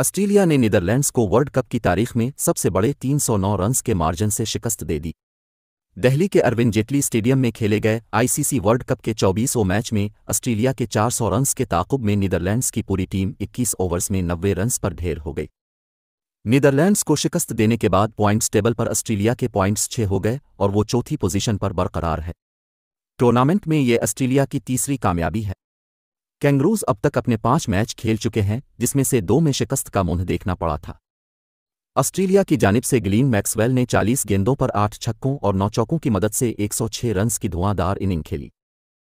Australia ने Netherlands को world cup की तारीख में सबसे बड़े 309 रन्स के मार्जिन से शिकस्त दे दी दिल्ली के अरविंद जेटली स्टेडियम में खेले गए आईसीसी वर्ल्ड कप के 24ओं मैच में ऑस्ट्रेलिया के 400 रन्स के ताकुब में नीदरलैंड्स की पूरी टीम 21 ओवर्स में 90 रन्स पर ढेर हो गई नीदरलैंड्स को शिकस्त देने के बाद पॉइंट्स टेबल पर ऑस्ट्रेलिया के पॉइंट्स छः हो गए और वो चौथी पोजीशन पर बरकरार है टूर्नामेंट में ये ऑस्ट्रेलिया की तीसरी कामयाबी है कैंगरूज अब तक अपने पांच मैच खेल चुके हैं जिसमें से दो में शिकस्त का मुंह देखना पड़ा था ऑस्ट्रेलिया की जानिब से ग्लीन मैक्सवेल ने 40 गेंदों पर आठ छक्कों और नौ चौकों की मदद से 106 रन्स की धुआंधार इनिंग खेली